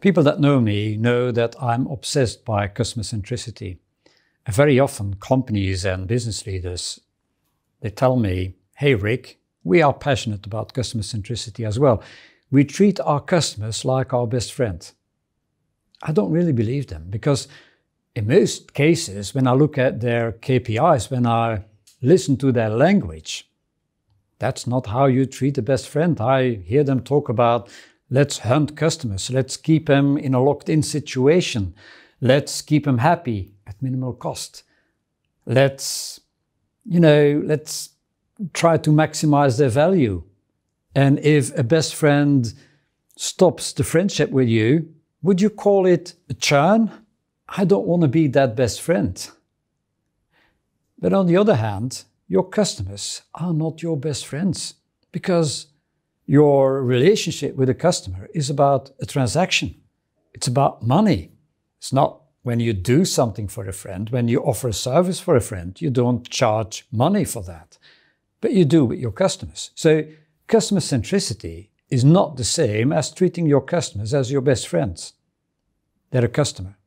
People that know me know that I'm obsessed by customer centricity. And very often, companies and business leaders they tell me, "Hey, Rick, we are passionate about customer centricity as well. We treat our customers like our best friend." I don't really believe them because in most cases, when I look at their KPIs, when I listen to their language, that's not how you treat a best friend. I hear them talk about Let's hunt customers. Let's keep them in a locked in situation. Let's keep them happy at minimal cost. Let's, you know, let's try to maximize their value. And if a best friend stops the friendship with you, would you call it a churn? I don't want to be that best friend. But on the other hand, your customers are not your best friends because your relationship with a customer is about a transaction. It's about money. It's not when you do something for a friend, when you offer a service for a friend, you don't charge money for that, but you do with your customers. So customer centricity is not the same as treating your customers as your best friends. They're a customer.